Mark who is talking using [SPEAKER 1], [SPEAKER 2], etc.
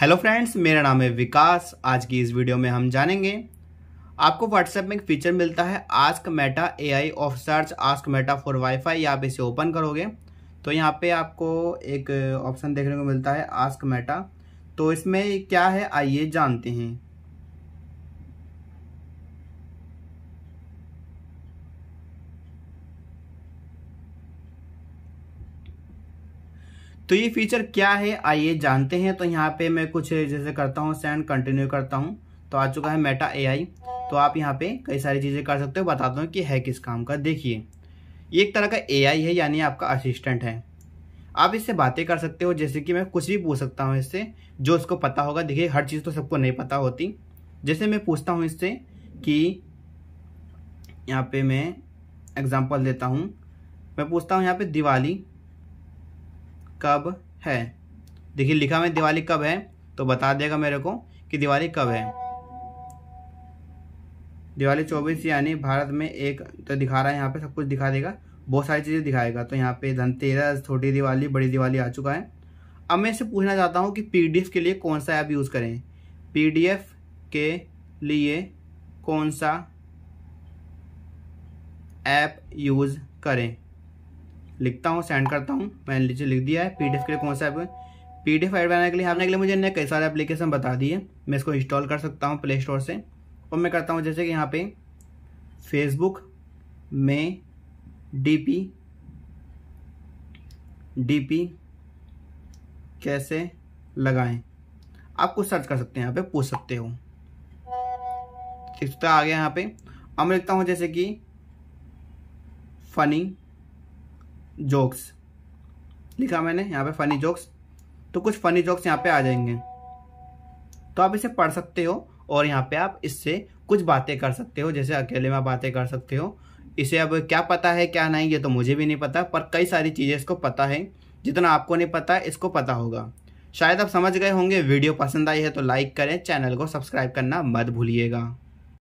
[SPEAKER 1] hello friends मेरा नाम है विकास आज की इस वीडियो में हम जानेंगे आपको व्हाट्सएप में एक फीचर मिलता है ask Meta AI off search ask Meta for WiFi आप इसे ओपन करोगे तो यहाँ पे आपको एक ऑप्शन देखने को मिलता है आस्क मेटा तो इसमें क्या है आइए जानते हैं तो ये फीचर क्या है आइए जानते हैं तो यहाँ पे मैं कुछ जैसे करता हूँ सेंड कंटिन्यू करता हूँ तो आ चुका है मेटा एआई तो आप यहाँ पे कई सारी चीज़ें कर सकते हो बताता हूँ कि है किस काम का देखिए ये एक तरह का एआई है यानी आपका असिस्टेंट है आप इससे बातें कर सकते हो जैसे कि मैं कुछ भी पूछ सकता हूँ इससे जो इसको पता होगा देखिए हर चीज़ तो सबको नहीं पता होती जैसे मैं पूछता हूँ इससे कि यहाँ पे मैं एग्ज़ाम्पल देता हूँ मैं पूछता हूँ यहाँ पे दिवाली कब है देखिए लिखा मैं दिवाली कब है तो बता देगा मेरे को कि दिवाली कब है दिवाली चौबीस यानी भारत में एक तो दिखा रहा है यहाँ पे सब कुछ दिखा देगा बहुत सारी चीज़ें दिखाएगा तो यहाँ पे धनतेरस छोटी दिवाली बड़ी दिवाली आ चुका है अब मैं इससे पूछना चाहता हूँ कि पी के लिए कौन सा ऐप यूज़ करें पी के लिए कौन सा ऐप यूज़ करें लिखता हूँ सेंड करता हूँ मैंने नीचे लिख दिया है पी के लिए कौन सा ऐप पी डी फाइल बनाने के लिए आपने के लिए मुझे इन्हें कई सारे एप्लीकेशन बता दिए मैं इसको इंस्टॉल कर सकता हूँ प्ले स्टोर से और मैं करता हूँ जैसे कि यहाँ पे फेसबुक में डी पी डी पी कैसे लगाएं आप कुछ सर्च कर सकते हैं यहाँ पे पूछ सकते हो तो आ गया यहाँ पे अब मैं लिखता हूँ जैसे कि फनी जोक्स लिखा मैंने यहाँ पे फ़नी जोक्स तो कुछ फ़नी जोक्स यहाँ पे आ जाएंगे तो आप इसे पढ़ सकते हो और यहाँ पे आप इससे कुछ बातें कर सकते हो जैसे अकेले में बातें कर सकते हो इसे अब क्या पता है क्या नहीं ये तो मुझे भी नहीं पता पर कई सारी चीज़ें इसको पता है जितना आपको नहीं पता इसको पता होगा शायद आप समझ गए होंगे वीडियो पसंद आई है तो लाइक करें चैनल को सब्सक्राइब करना मत भूलिएगा